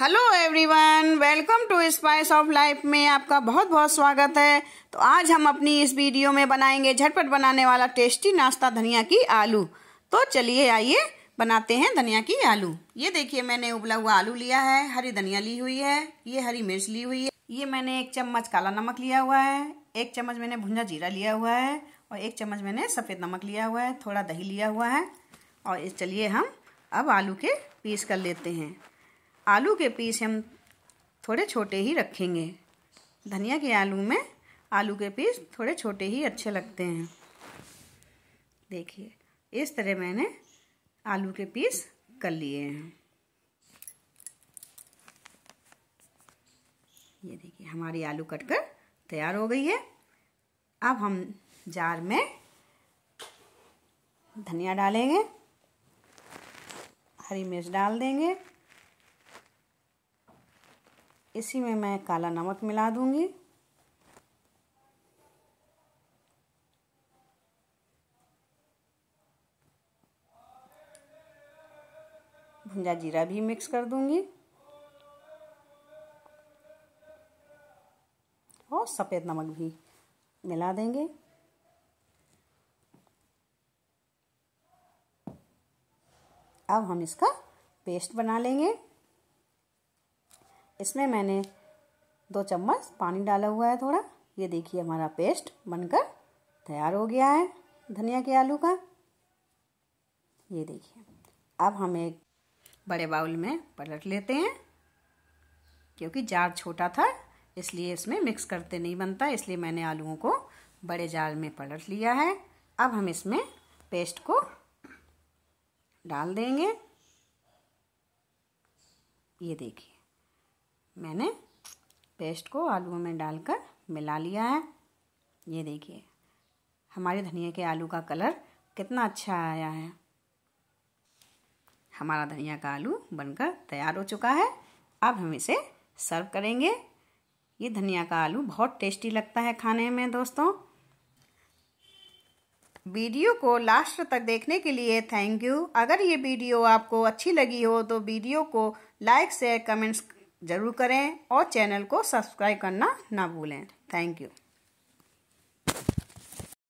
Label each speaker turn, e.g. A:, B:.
A: hello everyone welcome to spice of life में आपका बहुत बहुत स्वागत है तो आज हम अपनी इस वीडियो में बनाएंगे झटपट बनाने वाला टेस्टी नाश्ता धनिया की आलू तो चलिए आइए बनाते हैं धनिया की आलू ये देखिए मैंने उबला हुआ आलू लिया है हरी धनिया ली हुई है ये हरी मिर्च ली हुई है ये मैंने एक चम्मच काला नमक लिया हुआ है एक चम्मच मैंने भुंजा जीरा लिया हुआ है और एक चम्मच मैंने सफ़ेद नमक लिया हुआ है थोड़ा दही लिया हुआ है और चलिए हम अब आलू के पीस कर लेते हैं आलू के पीस हम थोड़े छोटे ही रखेंगे धनिया के आलू में आलू के पीस थोड़े छोटे ही अच्छे लगते हैं देखिए इस तरह मैंने आलू के पीस कर लिए हैं ये देखिए हमारी आलू कटकर तैयार हो गई है अब हम जार में धनिया डालेंगे हरी मिर्च डाल देंगे इसी में मैं काला नमक मिला दूंगी भुंजा जीरा भी मिक्स कर दूंगी और सफ़ेद नमक भी मिला देंगे अब हम इसका पेस्ट बना लेंगे इसमें मैंने दो चम्मच पानी डाला हुआ है थोड़ा ये देखिए हमारा पेस्ट बनकर तैयार हो गया है धनिया के आलू का ये देखिए अब हम एक बड़े बाउल में पलट लेते हैं क्योंकि जार छोटा था इसलिए इसमें मिक्स करते नहीं बनता इसलिए मैंने आलूओं को बड़े जार में पलट लिया है अब हम इसमें पेस्ट को डाल देंगे ये देखिए मैंने पेस्ट को आलूओं में डालकर मिला लिया है ये देखिए हमारे धनिया के आलू का कलर कितना अच्छा आया है हमारा धनिया का आलू बनकर तैयार हो चुका है अब हम इसे सर्व करेंगे ये धनिया का आलू बहुत टेस्टी लगता है खाने में दोस्तों वीडियो को लास्ट तक देखने के लिए थैंक यू अगर ये वीडियो आपको अच्छी लगी हो तो वीडियो को लाइक शेयर कमेंट्स ज़रूर करें और चैनल को सब्सक्राइब करना ना भूलें थैंक यू